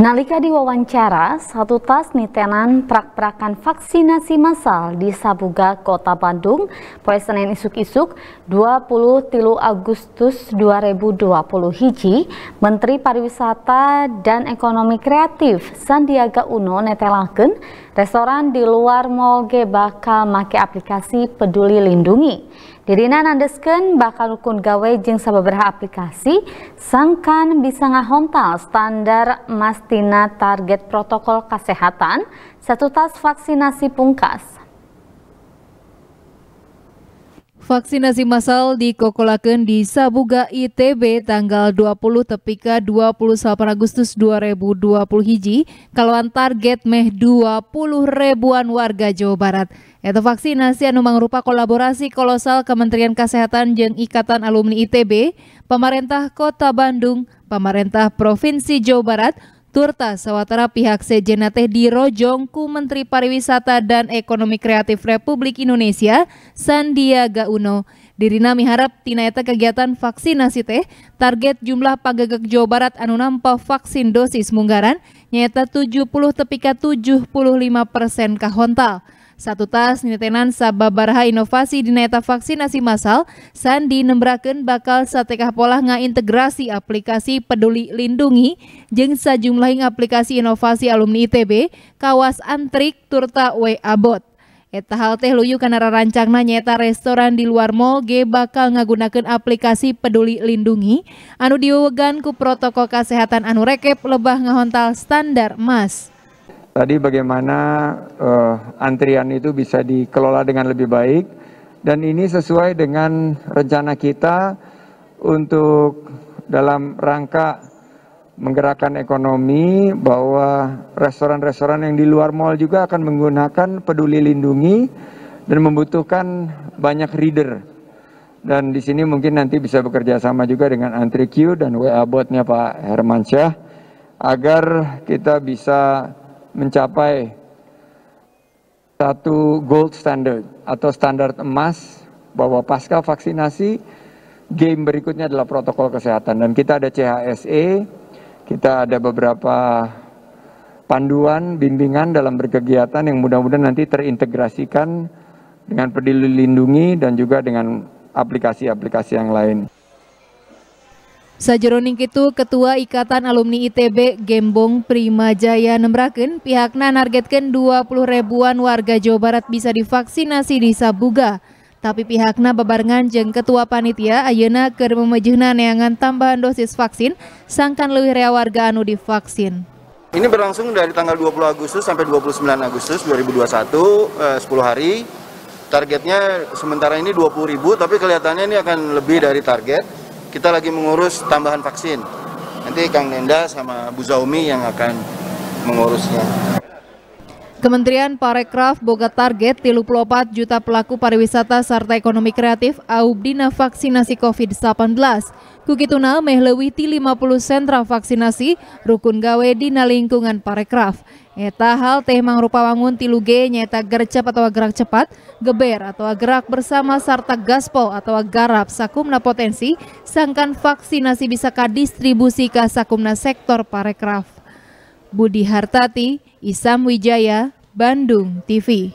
Nalika diwawancara, satu tas nitenan prak-prakan vaksinasi massal di Sabuga, Kota Bandung, pada Senin isuk-isuk 20 tilu Agustus 2020 hiji, Menteri Pariwisata dan Ekonomi Kreatif Sandiaga Uno netelaken Restoran di luar Mall G bakal make aplikasi Peduli Lindungi. Dirina nandesken bakal ukun gawe jeng sababaraha aplikasi sangkan bisa ngahontal standar mastina target protokol kesehatan satu tas vaksinasi pungkas vaksinasi massal di Kokolaken di Sabuga ITB tanggal 20 tepika 28 Agustus 2020 hiji kalauan target meh 20 ribuan warga Jawa Barat. Eta vaksinasi anu mangrupa kolaborasi kolosal Kementerian Kesehatan jeung Ikatan Alumni ITB, Pemerintah Kota Bandung, Pemerintah Provinsi Jawa Barat, Turta sawatara pihak sejena teh Rojongku Menteri Pariwisata dan Ekonomi Kreatif Republik Indonesia Sandiaga Uno. Dirina miharap tinaeta kegiatan vaksinasi teh target jumlah pagegek Jawa Barat anu nampa vaksin dosis munggaran nyata 70 tepika 75 persen kahontal. Satu tas nitenan sababaraha inovasi dineta vaksinasi masal. Sandi nembraken bakal satekah pola ngaintegrasi aplikasi peduli lindungi jeng sajumlahing aplikasi inovasi alumni ITB, kawas antrik turta WA bot. Eta hal teh luyu karena rancangna nyeta restoran di luar mall ge bakal ngagunakan aplikasi peduli lindungi anu diwegan ku protokol kesehatan anu rekep lebah ngahontal standar mas tadi bagaimana uh, antrian itu bisa dikelola dengan lebih baik dan ini sesuai dengan rencana kita untuk dalam rangka menggerakkan ekonomi bahwa restoran-restoran yang di luar mall juga akan menggunakan peduli lindungi dan membutuhkan banyak reader dan di sini mungkin nanti bisa bekerja sama juga dengan antri Q dan WA botnya Pak Hermansyah agar kita bisa mencapai satu gold standard atau standar emas bahwa pasca vaksinasi game berikutnya adalah protokol kesehatan dan kita ada CHSE, kita ada beberapa panduan, bimbingan dalam berkegiatan yang mudah-mudahan nanti terintegrasikan dengan peduli lindungi dan juga dengan aplikasi-aplikasi yang lain. Sajeroning itu Ketua Ikatan Alumni ITB Gembong Prima Jaya nembraken pihaknya nargetkan 20 ribuan warga Jawa Barat bisa divaksinasi di Sabuga. Tapi pihaknya bebarengan jeng ketua panitia Ayana ker memejehna neangan tambahan dosis vaksin sangkan lebih rea warga anu divaksin. Ini berlangsung dari tanggal 20 Agustus sampai 29 Agustus 2021 eh, 10 hari. Targetnya sementara ini 20 ribu, tapi kelihatannya ini akan lebih dari target kita lagi mengurus tambahan vaksin. Nanti Kang Nenda sama Bu Zaumi yang akan mengurusnya. Kementerian Parekraf boga target 34 juta pelaku pariwisata serta ekonomi kreatif AUBDina vaksinasi COVID-19. Kukituna mehlewiti 50 sentra vaksinasi rukun gawe dina lingkungan Parekraf. Eta hal teh mangrupa wangun tiluge nyata gercep atau gerak cepat, geber atau gerak bersama serta gaspol atau garap sakumna potensi, sangkan vaksinasi bisa kadistribusi ke sakumna sektor parekraf. Budi Hartati, Isam Wijaya, Bandung TV.